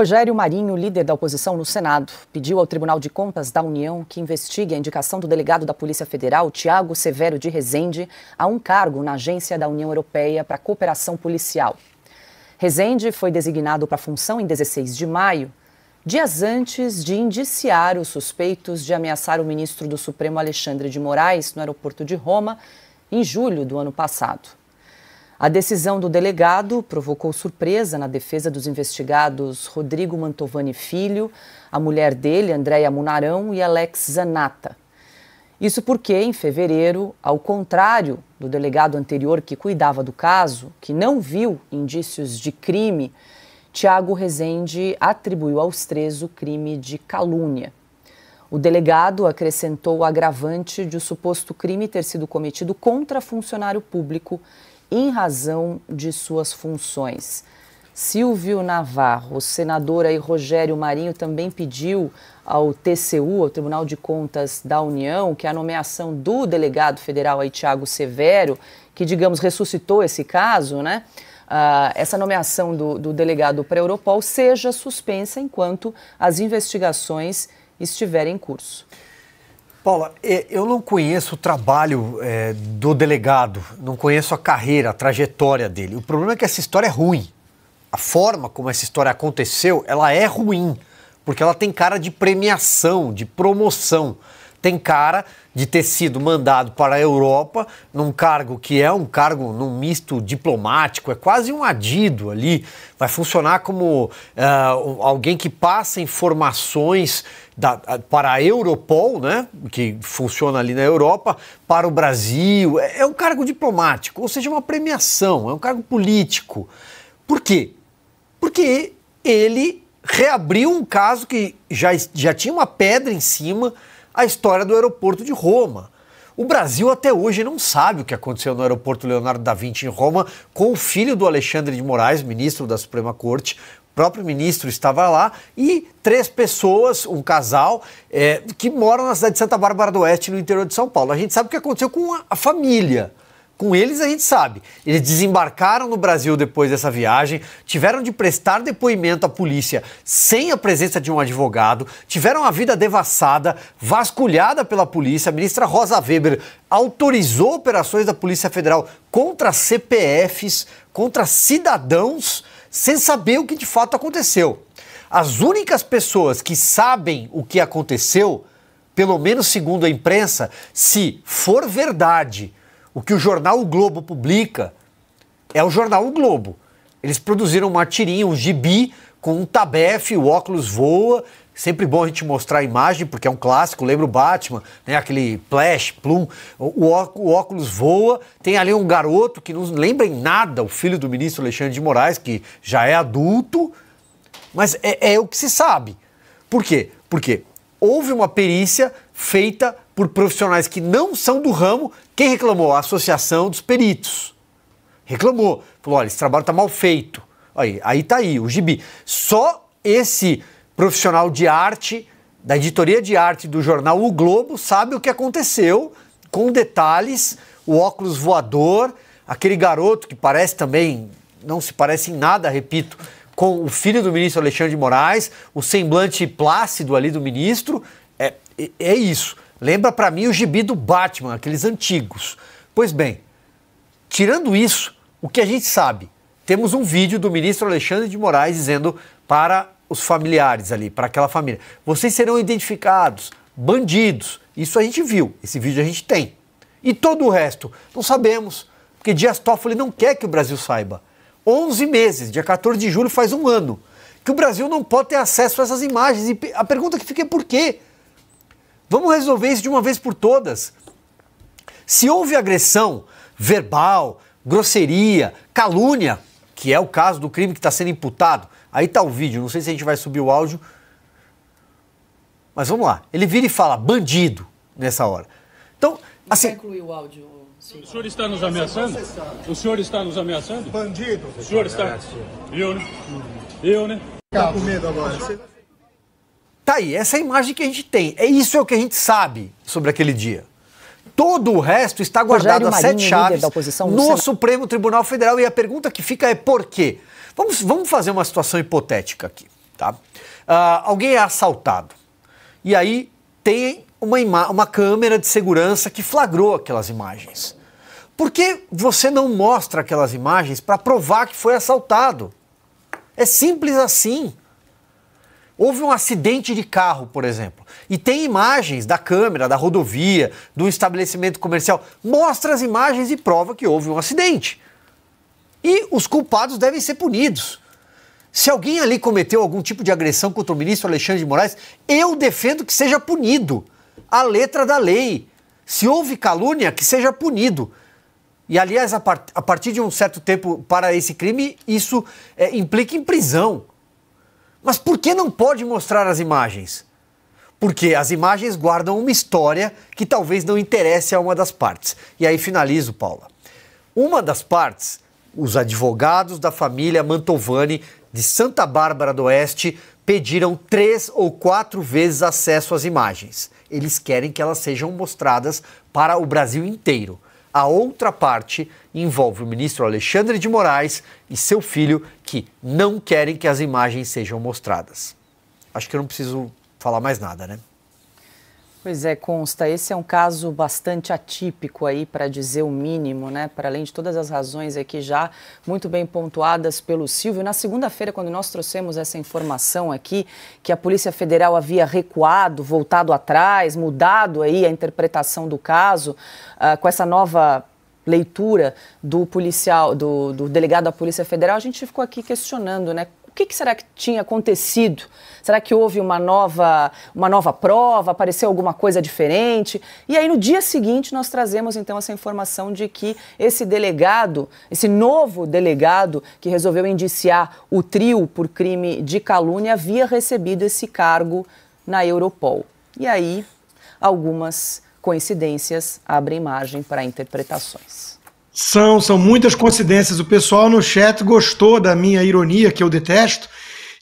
Rogério Marinho, líder da oposição no Senado, pediu ao Tribunal de Contas da União que investigue a indicação do delegado da Polícia Federal, Tiago Severo de Rezende, a um cargo na Agência da União Europeia para a Cooperação Policial. Rezende foi designado para a função em 16 de maio, dias antes de indiciar os suspeitos de ameaçar o ministro do Supremo Alexandre de Moraes no aeroporto de Roma, em julho do ano passado. A decisão do delegado provocou surpresa na defesa dos investigados Rodrigo Mantovani Filho, a mulher dele, Andréia Munarão, e Alex Zanata. Isso porque, em fevereiro, ao contrário do delegado anterior que cuidava do caso, que não viu indícios de crime, Tiago Rezende atribuiu aos três o crime de calúnia. O delegado acrescentou o agravante de o suposto crime ter sido cometido contra funcionário público em razão de suas funções. Silvio Navarro, senadora, e Rogério Marinho também pediu ao TCU, ao Tribunal de Contas da União, que a nomeação do delegado federal aí, Tiago Severo, que, digamos, ressuscitou esse caso, né? Uh, essa nomeação do, do delegado para a Europol seja suspensa enquanto as investigações estiverem em curso. Paula, é, eu não conheço o trabalho é, do delegado, não conheço a carreira, a trajetória dele. O problema é que essa história é ruim. A forma como essa história aconteceu, ela é ruim, porque ela tem cara de premiação, de promoção. Tem cara de ter sido mandado para a Europa num cargo que é um cargo num misto diplomático, é quase um adido ali. Vai funcionar como uh, alguém que passa informações da, para a Europol, né, que funciona ali na Europa, para o Brasil. É, é um cargo diplomático, ou seja, é uma premiação, é um cargo político. Por quê? Porque ele reabriu um caso que já, já tinha uma pedra em cima a história do aeroporto de Roma. O Brasil até hoje não sabe o que aconteceu no aeroporto Leonardo da Vinci em Roma com o filho do Alexandre de Moraes, ministro da Suprema Corte, o próprio ministro estava lá e três pessoas, um casal, é, que moram na cidade de Santa Bárbara do Oeste, no interior de São Paulo. A gente sabe o que aconteceu com a família. Com eles a gente sabe. Eles desembarcaram no Brasil depois dessa viagem, tiveram de prestar depoimento à polícia sem a presença de um advogado, tiveram a vida devassada, vasculhada pela polícia. A ministra Rosa Weber autorizou operações da Polícia Federal contra CPFs, contra cidadãos sem saber o que de fato aconteceu. As únicas pessoas que sabem o que aconteceu, pelo menos segundo a imprensa, se for verdade o que o jornal o Globo publica, é o jornal o Globo. Eles produziram uma tirinha, um gibi com um tabef, o óculos voa. Sempre bom a gente mostrar a imagem, porque é um clássico, lembra o Batman, né? Aquele Flash, Plum. O, o óculos voa. Tem ali um garoto que não lembra em nada, o filho do ministro Alexandre de Moraes, que já é adulto, mas é, é o que se sabe. Por quê? Porque houve uma perícia feita por profissionais que não são do ramo. Quem reclamou? A Associação dos Peritos. Reclamou. Falou: olha, esse trabalho está mal feito. Aí, aí tá aí, o gibi. Só esse profissional de arte, da editoria de arte do jornal O Globo, sabe o que aconteceu com detalhes, o óculos voador, aquele garoto que parece também, não se parece em nada, repito, com o filho do ministro Alexandre de Moraes, o semblante plácido ali do ministro, é, é, é isso. Lembra para mim o gibi do Batman, aqueles antigos. Pois bem, tirando isso, o que a gente sabe? Temos um vídeo do ministro Alexandre de Moraes dizendo para os familiares ali, para aquela família: vocês serão identificados, bandidos. Isso a gente viu, esse vídeo a gente tem. E todo o resto, não sabemos, porque Dias Toffoli não quer que o Brasil saiba. 11 meses, dia 14 de julho faz um ano, que o Brasil não pode ter acesso a essas imagens. E a pergunta que fica é por quê? Vamos resolver isso de uma vez por todas. Se houve agressão verbal, grosseria, calúnia, que é o caso do crime que está sendo imputado. Aí está o vídeo, não sei se a gente vai subir o áudio. Mas vamos lá. Ele vira e fala bandido nessa hora. Então, assim. incluir o áudio. O senhor está nos ameaçando? O senhor está nos ameaçando? Bandido. O senhor está. Eu, né? Eu, né? Tá com medo agora. Tá aí, essa é a imagem que a gente tem. É isso é o que a gente sabe sobre aquele dia. Todo o resto está guardado a sete chaves no, Supremo Tribunal Federal. E a pergunta que fica é por quê? Vamos, vamos fazer uma situação hipotética aqui, tá? Uh, alguém é assaltado e aí tem uma, uma câmera de segurança que flagrou aquelas imagens. Por que você não mostra aquelas imagens para provar que foi assaltado? É simples assim. Houve um acidente de carro, por exemplo. E tem imagens da câmera, da rodovia, do estabelecimento comercial. Mostra as imagens e prova que houve um acidente. E os culpados devem ser punidos. Se alguém ali cometeu algum tipo de agressão contra o ministro Alexandre de Moraes, eu defendo que seja punido. A letra da lei. Se houve calúnia, que seja punido. E, aliás, a, a partir de um certo tempo para esse crime, isso é, implica em prisão. Mas por que não pode mostrar as imagens? porque as imagens guardam uma história que talvez não interesse a uma das partes. E aí finalizo, Paula. Uma das partes, os advogados da família Mantovani de Santa Bárbara do Oeste pediram três ou quatro vezes acesso às imagens. Eles querem que elas sejam mostradas para o Brasil inteiro. A outra parte envolve o ministro Alexandre de Moraes e seu filho, que não querem que as imagens sejam mostradas. Acho que eu não preciso falar mais nada, né? Pois é, consta, esse é um caso bastante atípico aí, para dizer o mínimo, né? Para além de todas as razões aqui já muito bem pontuadas pelo Silvio. Na segunda-feira, quando nós trouxemos essa informação aqui, que a Polícia Federal havia recuado, voltado atrás, mudado aí a interpretação do caso, uh, com essa nova leitura do policial, do, do delegado da Polícia Federal, a gente ficou aqui questionando, né? O que, que, será que tinha acontecido? Será que houve uma nova, uma nova prova? Apareceu alguma coisa diferente? E aí, no dia seguinte, nós trazemos então essa informação de que esse delegado, esse novo delegado que resolveu indiciar o trio por crime de calúnia, havia recebido esse cargo na Europol. E aí, algumas coincidências abrem margem para interpretações. São, são muitas coincidências. O pessoal no chat gostou da minha ironia, que eu detesto,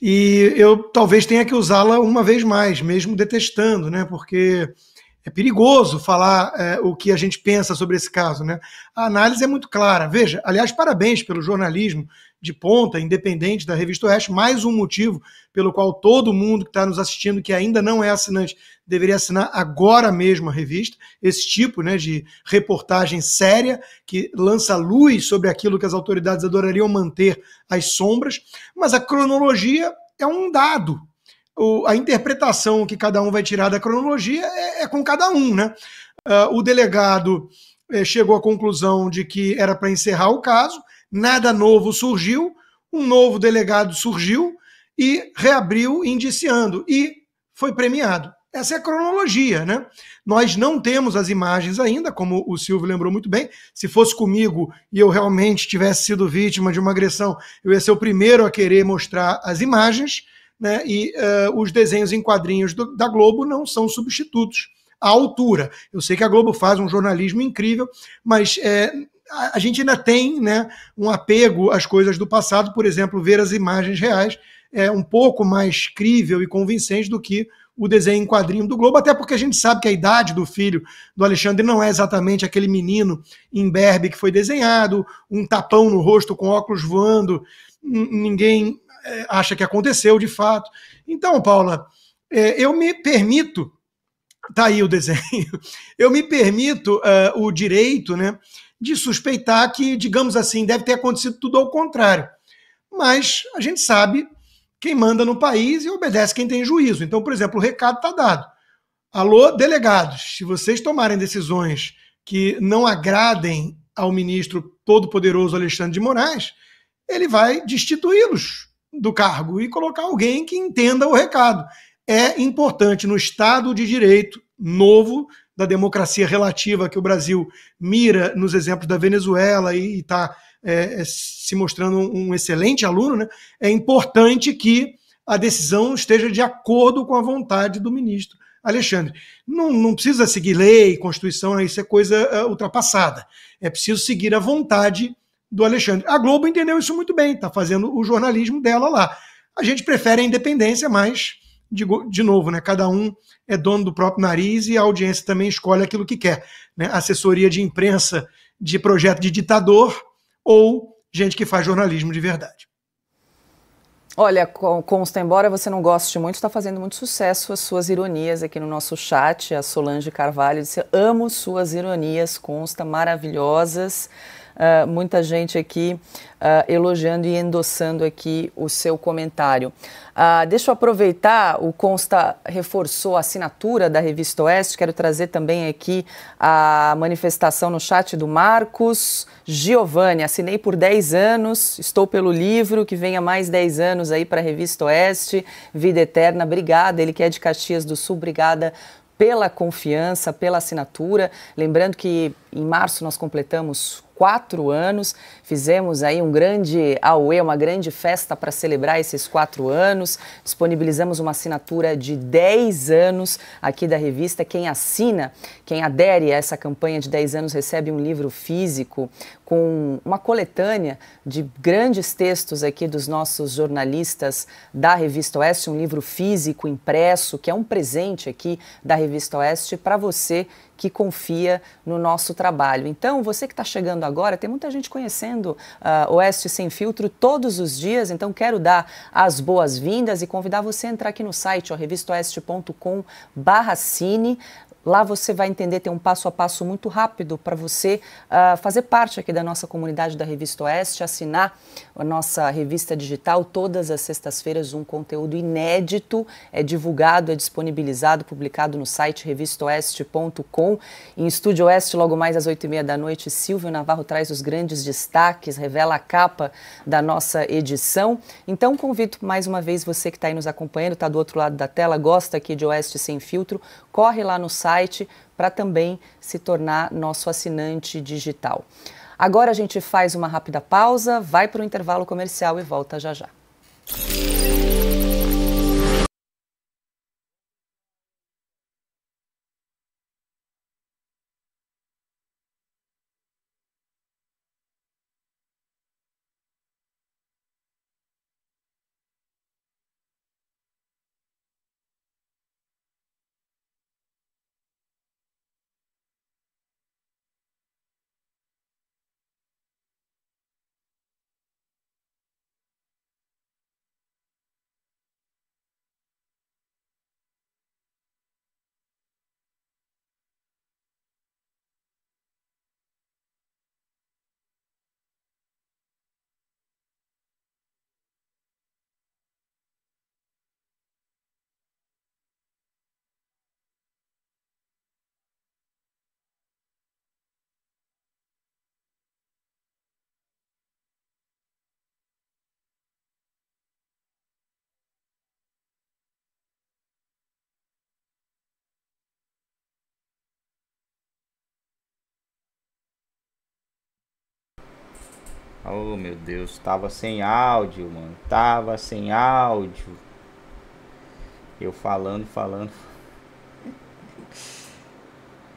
e eu talvez tenha que usá-la uma vez mais, mesmo detestando, né? Porque é perigoso falar é, o que a gente pensa sobre esse caso, né? A análise é muito clara. Veja, aliás, parabéns pelo jornalismo de ponta, independente da Revista Oeste, mais um motivo pelo qual todo mundo que está nos assistindo, que ainda não é assinante deveria assinar agora mesmo a revista, esse tipo né, de reportagem séria que lança luz sobre aquilo que as autoridades adorariam manter às sombras, mas a cronologia é um dado. O, a interpretação que cada um vai tirar da cronologia é, é com cada um. Né? Uh, o delegado eh, chegou à conclusão de que era para encerrar o caso, nada novo surgiu, um novo delegado surgiu e reabriu indiciando e foi premiado. Essa é a cronologia, né? Nós não temos as imagens ainda, como o Silvio lembrou muito bem. Se fosse comigo e eu realmente tivesse sido vítima de uma agressão, eu ia ser o primeiro a querer mostrar as imagens, né? E uh, os desenhos em quadrinhos do, da Globo não são substitutos à altura. Eu sei que a Globo faz um jornalismo incrível, mas é, a, a gente ainda tem né, um apego às coisas do passado, por exemplo, ver as imagens reais é, um pouco mais crível e convincente do que o desenho em quadrinho do Globo, até porque a gente sabe que a idade do filho do Alexandre não é exatamente aquele menino imberbe que foi desenhado, um tapão no rosto com óculos voando, ninguém é, acha que aconteceu de fato. Então, Paula, é, eu me permito, tá aí o desenho, eu me permito uh, o direito né, de suspeitar que, digamos assim, deve ter acontecido tudo ao contrário. Mas a gente sabe quem manda no país e obedece quem tem juízo. Então, por exemplo, o recado está dado. Alô, delegados, se vocês tomarem decisões que não agradem ao ministro todo-poderoso Alexandre de Moraes, ele vai destituí-los do cargo e colocar alguém que entenda o recado. É importante no Estado de Direito novo da democracia relativa que o Brasil mira nos exemplos da Venezuela e está é, é, se mostrando um excelente aluno, né, é importante que a decisão esteja de acordo com a vontade do ministro Alexandre. Não, não precisa seguir lei, Constituição, né, isso é coisa é, ultrapassada. É preciso seguir a vontade do Alexandre. A Globo entendeu isso muito bem, está fazendo o jornalismo dela lá. A gente prefere a independência, mas de, de novo, né, cada um é dono do próprio nariz e a audiência também escolhe aquilo que quer. Né? Assessoria de imprensa de projeto de ditador ou gente que faz jornalismo de verdade. Olha, consta, tá embora você não goste muito, está fazendo muito sucesso as suas ironias aqui no nosso chat. A Solange Carvalho disse: Amo suas ironias, consta, maravilhosas. Ah, muita gente aqui uh, elogiando e endossando aqui o seu comentário. Uh, deixa eu aproveitar, o Consta reforçou a assinatura da Revista Oeste, quero trazer também aqui a manifestação no chat do Marcos Giovanni, assinei por 10 anos, estou pelo livro, que venha mais 10 anos aí para a Revista Oeste, Vida Eterna, obrigada, ele que é de Caxias do Sul, obrigada pela confiança, pela assinatura. Lembrando que em março nós completamos quatro anos. Fizemos aí um grande AUE, uma grande festa para celebrar esses quatro anos. Disponibilizamos uma assinatura de 10 anos aqui da revista. Quem assina, quem adere a essa campanha de 10 anos recebe um livro físico com uma coletânea de grandes textos aqui dos nossos jornalistas da Revista Oeste, um livro físico impresso, que é um presente aqui da Revista Oeste para você que confia no nosso trabalho. Então, você que está chegando agora, tem muita gente conhecendo uh, Oeste Sem Filtro todos os dias, então quero dar as boas-vindas e convidar você a entrar aqui no site, revistaoestecom barra cine, Lá você vai entender, tem um passo a passo muito rápido para você uh, fazer parte aqui da nossa comunidade da Revista Oeste, assinar a nossa revista digital. Todas as sextas-feiras, um conteúdo inédito é divulgado, é disponibilizado, publicado no site revistaoeste.com. Em Estúdio Oeste, logo mais às 8h30 da noite, Silvio Navarro traz os grandes destaques, revela a capa da nossa edição. Então, convido mais uma vez você que está aí nos acompanhando, está do outro lado da tela, gosta aqui de Oeste Sem Filtro, corre lá no site para também se tornar nosso assinante digital. Agora a gente faz uma rápida pausa, vai para o intervalo comercial e volta já já. Oh meu Deus, tava sem áudio, mano. Tava sem áudio. Eu falando, falando.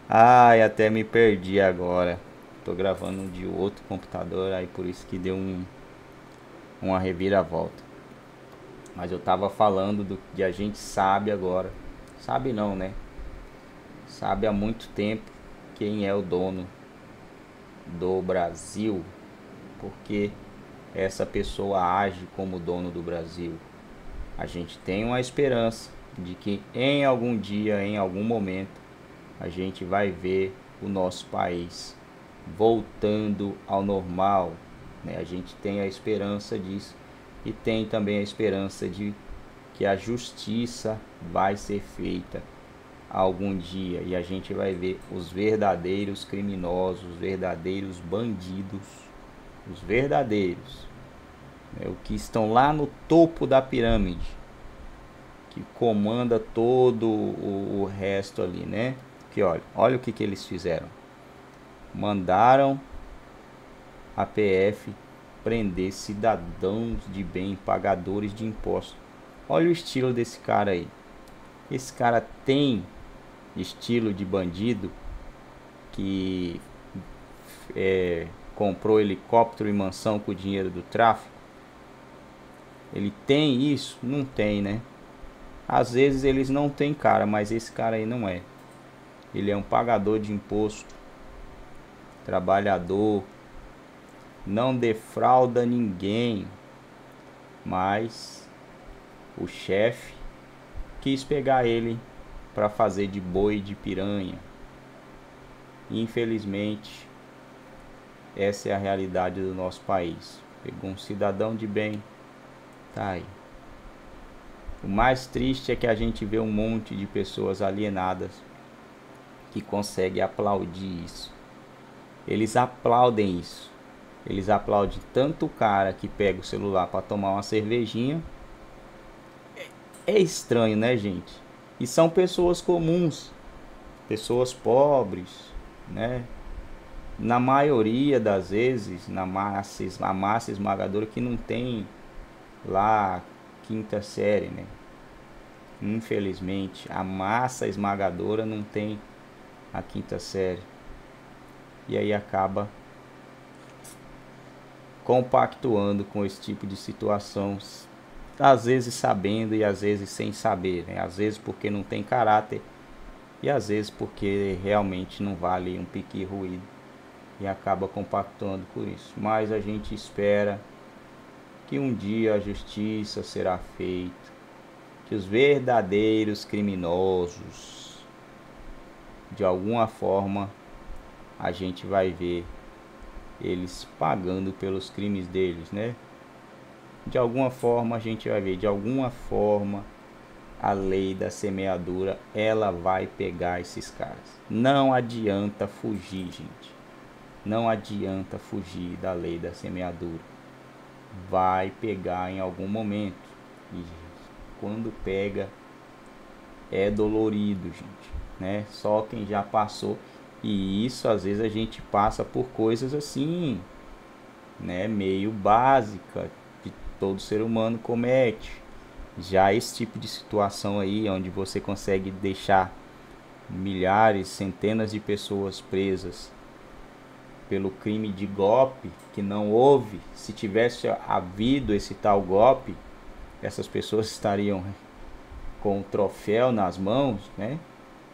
Ai, até me perdi agora. Tô gravando de outro computador, aí por isso que deu um uma reviravolta. Mas eu tava falando do que a gente sabe agora. Sabe não, né? Sabe há muito tempo quem é o dono do Brasil porque essa pessoa age como dono do Brasil. A gente tem uma esperança de que em algum dia, em algum momento, a gente vai ver o nosso país voltando ao normal. Né? A gente tem a esperança disso e tem também a esperança de que a justiça vai ser feita algum dia e a gente vai ver os verdadeiros criminosos, os verdadeiros bandidos os verdadeiros, né, o que estão lá no topo da pirâmide, que comanda todo o, o resto ali, né? Que olha, olha o que, que eles fizeram. Mandaram a PF prender cidadãos de bem, pagadores de impostos. Olha o estilo desse cara aí. Esse cara tem estilo de bandido que é, comprou helicóptero e mansão com o dinheiro do tráfico? Ele tem isso? Não tem, né? Às vezes eles não têm cara, mas esse cara aí não é. Ele é um pagador de imposto, trabalhador, não defrauda ninguém, mas o chefe quis pegar ele para fazer de boi de piranha. Infelizmente, essa é a realidade do nosso país. Pegou um cidadão de bem, tá aí. O mais triste é que a gente vê um monte de pessoas alienadas que consegue aplaudir isso. Eles aplaudem isso. Eles aplaudem tanto o cara que pega o celular para tomar uma cervejinha. É estranho, né, gente? E são pessoas comuns, pessoas pobres, né? na maioria das vezes, na massa, a massa esmagadora que não tem lá quinta série, né? Infelizmente, a massa esmagadora não tem a quinta série. E aí acaba compactuando com esse tipo de situação, às vezes sabendo e às vezes sem saber, né? Às vezes porque não tem caráter e às vezes porque realmente não vale um pique ruído e acaba compactando por isso. Mas a gente espera que um dia a justiça será feita, que os verdadeiros criminosos, de alguma forma, a gente vai ver eles pagando pelos crimes deles, né? De alguma forma a gente vai ver, de alguma forma a lei da semeadura, ela vai pegar esses caras. Não adianta fugir, gente. Não adianta fugir da lei da semeadura. Vai pegar em algum momento. E quando pega, é dolorido, gente. Né? Só quem já passou. E isso às vezes a gente passa por coisas assim, né? Meio básica que todo ser humano comete. Já esse tipo de situação aí, onde você consegue deixar milhares, centenas de pessoas presas pelo crime de golpe que não houve, se tivesse havido esse tal golpe, essas pessoas estariam com o troféu nas mãos, né?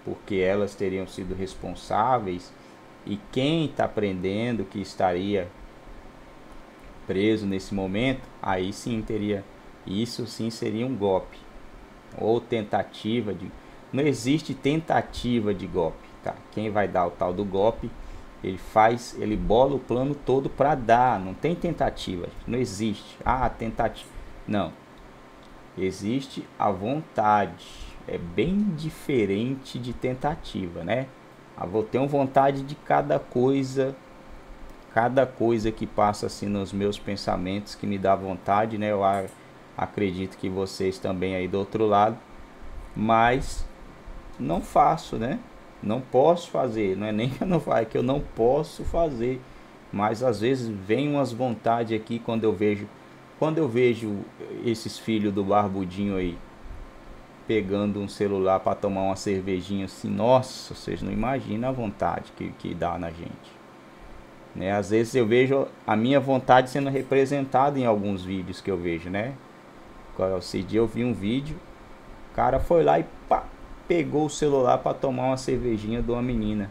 Porque elas teriam sido responsáveis e quem está prendendo que estaria preso nesse momento, aí sim teria isso sim seria um golpe ou tentativa de não existe tentativa de golpe, tá? Quem vai dar o tal do golpe ele faz, ele bola o plano todo para dar, não tem tentativa, não existe. Ah, tentativa. Não. Existe a vontade. É bem diferente de tentativa, né? Ah, vou ter vontade de cada coisa, cada coisa que passa assim nos meus pensamentos que me dá vontade, né? Eu acredito que vocês também aí do outro lado, mas não faço, né? não posso fazer, não é nem que não vai, é que eu não posso fazer. Mas às vezes vem umas vontades aqui quando eu vejo, quando eu vejo esses filhos do barbudinho aí pegando um celular para tomar uma cervejinha assim, nossa, vocês não imaginam a vontade que, que dá na gente. Né? Às vezes eu vejo a minha vontade sendo representada em alguns vídeos que eu vejo, né? o CD? eu vi um vídeo, o cara foi lá e pá, pegou o celular para tomar uma cervejinha de uma menina.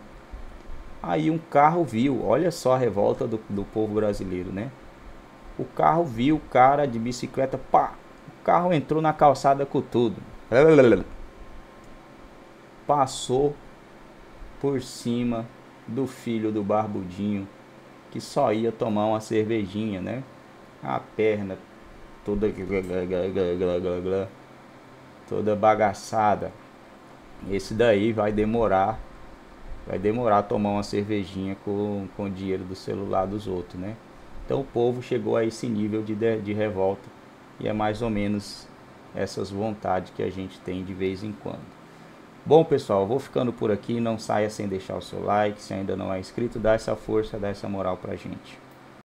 Aí um carro viu, olha só a revolta do, do povo brasileiro, né? O carro viu o cara de bicicleta, pá! O carro entrou na calçada com tudo. Passou por cima do filho do barbudinho que só ia tomar uma cervejinha, né? A perna toda toda bagaçada. Esse daí vai demorar, vai demorar tomar uma cervejinha com, com o dinheiro do celular dos outros, né? Então o povo chegou a esse nível de, de, de revolta e é mais ou menos essas vontades que a gente tem de vez em quando. Bom, pessoal, vou ficando por aqui. Não saia sem deixar o seu like. Se ainda não é inscrito, dá essa força, dá essa moral pra gente.